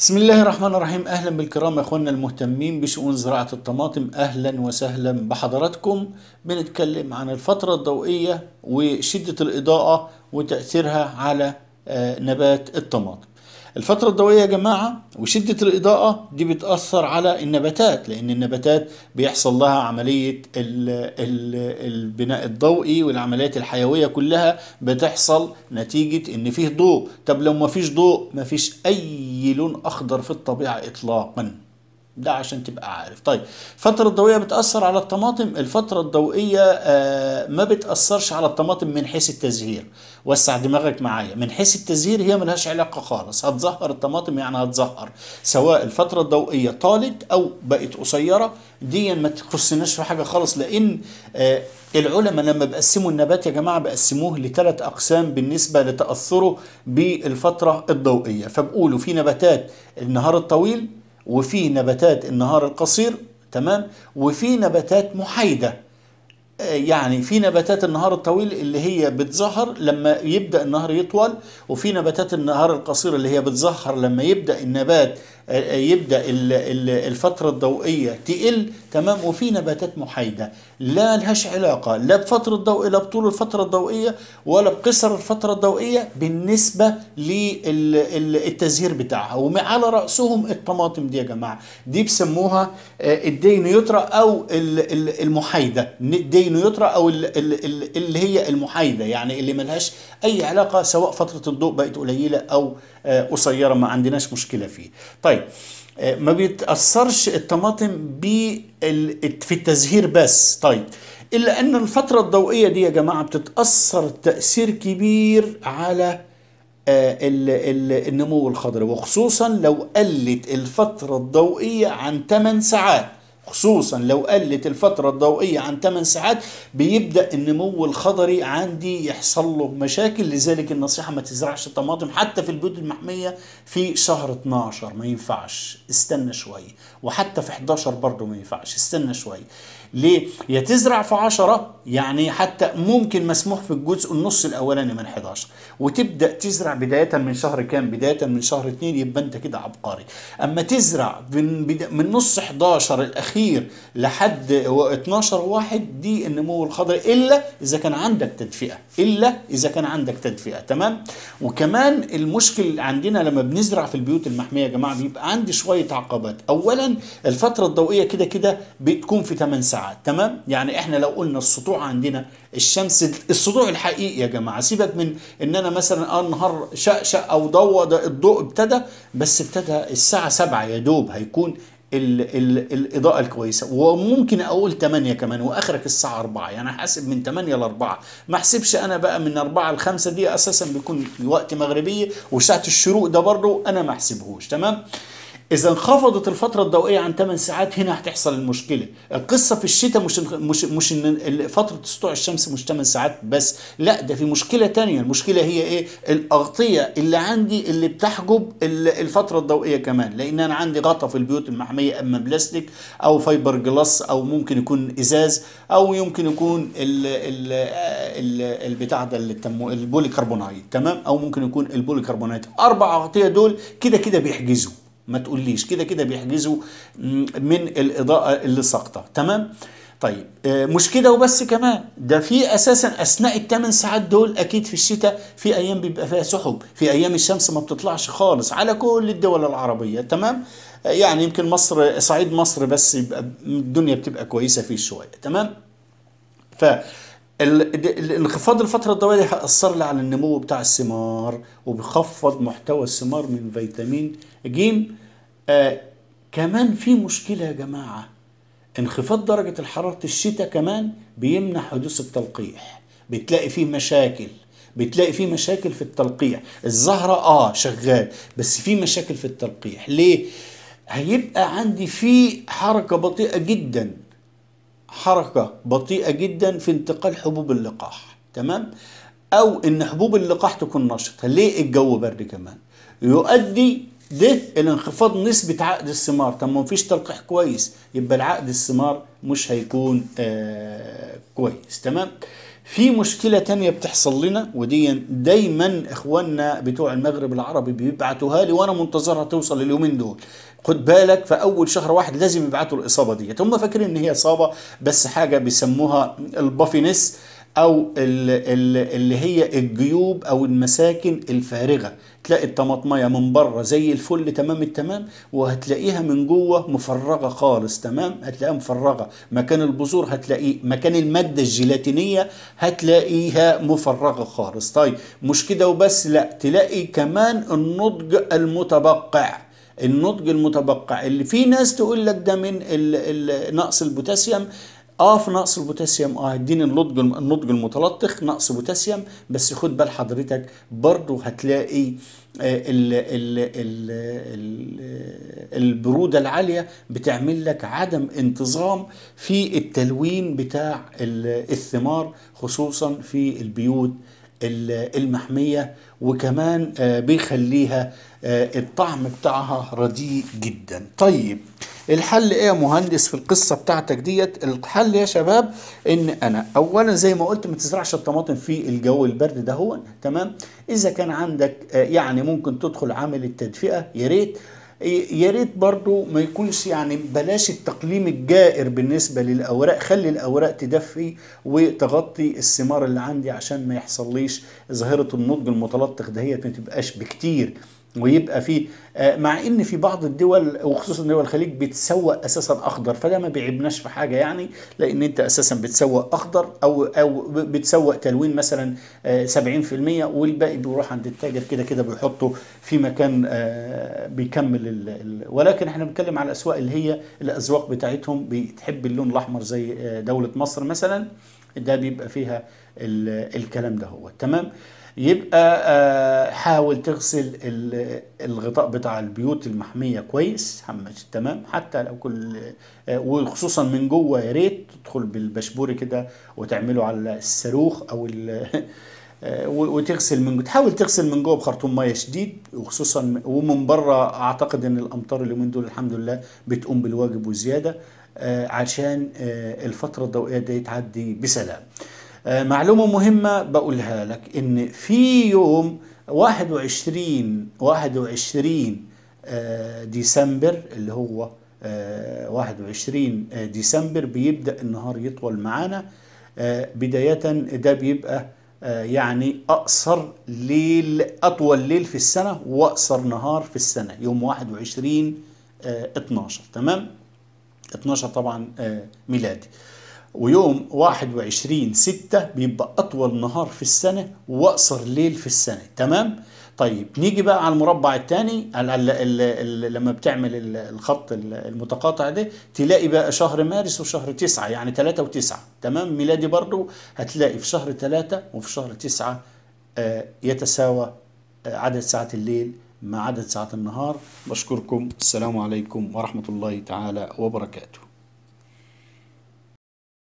بسم الله الرحمن الرحيم اهلا بالكرام اخواننا المهتمين بشؤون زراعه الطماطم اهلا وسهلا بحضراتكم بنتكلم عن الفتره الضوئيه وشده الاضاءه وتاثيرها على آه، نبات الطماطم الفترة الضوئية يا جماعة وشدة الإضاءة دي بتأثر على النباتات لأن النباتات بيحصل لها عملية البناء الضوئي والعمليات الحيوية كلها بتحصل نتيجة إن فيه ضوء طب لو مفيش ضوء مفيش أي لون أخضر في الطبيعة إطلاقاً ده عشان تبقى عارف طيب الفترة الضوئية بتأثر على الطماطم الفترة الضوئية آه ما بتأثرش على الطماطم من حيث التزهير وسع دماغك معايا من حيث التزهير هي ملهاش علاقة خالص هتزهر الطماطم يعني هتزهر سواء الفترة الضوئية طالت أو بقت قصيرة دي ما تخصناش في حاجة خالص لأن آه العلماء لما بقسموا النبات يا جماعة بقسموه لثلاث أقسام بالنسبة لتأثره بالفترة الضوئية فبقولوا في نباتات النهار الطويل وفي نباتات النهار القصير تمام وفي نباتات محايده آه، يعني في نباتات النهار الطويل اللي هي بتظهر لما يبدا النهار يطول وفي نباتات النهار القصير اللي هي بتظهر لما يبدا النبات يبدا الفتره الضوئيه تقل تمام وفي نباتات محايده لا لهاش علاقه لا بفتره الضوء لا بطول الفتره الضوئيه ولا بقصر الفتره الضوئيه بالنسبه للتزهير بتاعها وعلى راسهم الطماطم دي يا جماعه دي بسموها آه، نيوترا او المحايده نيوترا او اللي هي المحايده يعني اللي ملهاش اي علاقه سواء فتره الضوء بقت قليله او آه، قصيره ما عندناش مشكله فيه طيب آه، ما بيتاثرش الطماطم في التزهير بس طيب الا ان الفتره الضوئيه دي يا جماعه بتتاثر تاثير كبير على آه، النمو الخضري وخصوصا لو قلت الفتره الضوئيه عن 8 ساعات خصوصا لو قلت الفترة الضوئية عن 8 ساعات بيبدأ النمو الخضري عندي يحصل له مشاكل لذلك النصيحة ما تزرعش الطماطم حتى في البيوت المحمية في شهر 12 ما ينفعش استنى شوية وحتى في 11 برضه ما ينفعش استنى شوية ليه؟ يا تزرع في 10 يعني حتى ممكن مسموح في الجزء النص الاولاني من 11 وتبدا تزرع بدايه من شهر كام؟ بدايه من شهر 2 يبقى انت كده عبقري. اما تزرع من بدا من نص 11 الاخير لحد 12 واحد دي النمو الخضري الا اذا كان عندك تدفئه، الا اذا كان عندك تدفئه تمام؟ وكمان المشكل عندنا لما بنزرع في البيوت المحميه يا جماعه بيبقى عندي شويه عقبات، اولا الفتره الضوئيه كده كده بتكون في 8 ساعات ساعات تمام يعني احنا لو قلنا السطوع عندنا الشمس السطوع الحقيقي يا جماعة سيبك من ان انا مثلا انهار شقشق او ضوء ده الضوء ابتدى بس ابتدى الساعة 7 يا دوب هيكون الـ الـ الاضاءه الكويسه وممكن اقول 8 كمان واخرك الساعه 4 يعني حاسب من 8 ل 4 ما احسبش انا بقى من 4 ل 5 دي اساسا بيكون وقت مغربيه وساعه الشروق ده برضه انا ما احسبهوش تمام اذا انخفضت الفتره الضوئيه عن 8 ساعات هنا هتحصل المشكله القصه في الشتاء مش مش مش ان فتره سطوع الشمس مش 8 ساعات بس لا ده في مشكله تانية المشكله هي ايه الاغطيه اللي عندي اللي بتحجب الفتره الضوئيه كمان لان انا عندي غطا في البيوت المحميه اما بلاستيك او فايبر جلاس او ممكن يكون ازاز او يمكن يكون الـ الـ الـ البتاع ده كربونايت تمام او ممكن يكون كربونايت اربع اغطيه دول كده كده بيحجزوا ما تقوليش كده كده بيحجزوا من الاضاءه اللي ساقطه تمام طيب آه، مش كده وبس كمان ده في اساسا اثناء الثمان ساعات دول اكيد في الشتاء في ايام بيبقى فيها سحب في ايام الشمس ما بتطلعش خالص على كل الدول العربيه تمام آه، يعني يمكن مصر صعيد مصر بس يبقى الدنيا بتبقى كويسه فيه شويه تمام ف الانخفاض الفترة الضوئية هيأثر لي على النمو بتاع الثمار وبيخفض محتوى الثمار من فيتامين ج آه كمان في مشكله يا جماعه انخفاض درجه الحراره الشتاء كمان بيمنع حدوث التلقيح بتلاقي فيه مشاكل بتلاقي فيه مشاكل في التلقيح الزهره اه شغال بس في مشاكل في التلقيح ليه هيبقى عندي في حركه بطيئه جدا حركه بطيئه جدا في انتقال حبوب اللقاح تمام او ان حبوب اللقاح تكون نشطه ليه الجو برد كمان يؤدي ليه الانخفاض نسبة عقد الثمار طب ما فيش تلقيح كويس يبقى العقد الثمار مش هيكون آه كويس تمام في مشكلة تانية بتحصل لنا ودي دايما اخواننا بتوع المغرب العربي بيبعتوها لي وانا منتظرها توصل اليومين دول خد بالك في اول شهر واحد لازم يبعتوا الاصابة ديت هم فاكرين ان هي اصابة بس حاجة بيسموها البافينس او اللي هي الجيوب او المساكن الفارغه تلاقي الطماطميه من بره زي الفل تمام التمام وهتلاقيها من جوه مفرغه خالص تمام هتلاقيها مفرغه مكان البذور هتلاقيه مكان الماده الجيلاتينيه هتلاقيها مفرغه خالص طيب مش كده وبس لا تلاقي كمان النضج المتبقع النضج المتبقع اللي في ناس تقول لك ده من نقص البوتاسيوم اه في نقص البوتاسيوم اه هيديني النضج النضج المتلطخ نقص بوتاسيوم بس خد بال حضرتك برضه هتلاقي الـ آه، الـ الـ الـ البروده العاليه بتعمل لك عدم انتظام في التلوين بتاع الثمار خصوصا في البيوت المحمية وكمان آه، بيخليها آه، الطعم بتاعها رديء جدا طيب الحل ايه يا مهندس في القصه بتاعتك ديت الحل يا شباب ان انا اولا زي ما قلت ما تزرعش الطماطم في الجو البرد ده هو تمام اذا كان عندك آه، يعني ممكن تدخل عامل التدفئه يا ريت يا ريت برضو ما يكونش يعني بلاش التقليم الجائر بالنسبة للأوراق خلي الأوراق تدفي وتغطي الثمار اللي عندي عشان ما يحصليش ظاهرة النضج المتلطخ هي ما تبقاش بكتير ويبقى في آه، مع ان في بعض الدول وخصوصا دول الخليج بتسوق اساسا اخضر فده ما بيعيبناش في حاجه يعني لان انت اساسا بتسوق اخضر او او بتسوق تلوين مثلا 70% آه، والباقي بيروح عند التاجر كده كده بيحطه في مكان آه، بيكمل ال ولكن احنا بنتكلم على الاسواق اللي هي الاذواق بتاعتهم بتحب اللون الاحمر زي دوله مصر مثلا ده بيبقى فيها الكلام ده هو تمام يبقى آه، حاول تغسل الغطاء بتاع البيوت المحمية كويس تمام حتى لو كل آه، وخصوصا من جوه يا ريت تدخل بالبشبوري كده وتعمله على الصاروخ او آه، وتغسل من تحاول تغسل من جوه بخرطوم ميه شديد وخصوصا ومن بره اعتقد ان الامطار اليومين دول الحمد لله بتقوم بالواجب وزياده عشان الفتره الضوئيه دي تعدي بسلام آه، معلومة مهمة بقولها لك إن في يوم 21 21 آه، ديسمبر اللي هو 21 آه، ديسمبر بيبدأ النهار يطول معانا بداية ده بيبقى يعني أقصر ليل أطول ليل في السنة وأقصر نهار في السنة يوم 21 12 تمام 12 طبعا ميلادي ويوم 21 6 بيبقى أطول نهار في السنة وأقصر ليل في السنة تمام؟ طيب نيجي بقى على المربع الثاني لما بتعمل الخط المتقاطع ده تلاقي بقى شهر مارس وشهر تسعة يعني و وتسعة تمام ميلادي برضو هتلاقي في شهر 3 وفي شهر تسعة آه، يتساوى آه، عدد ساعات الليل مع عدد ساعات النهار بشكركم السلام عليكم ورحمة الله تعالى وبركاته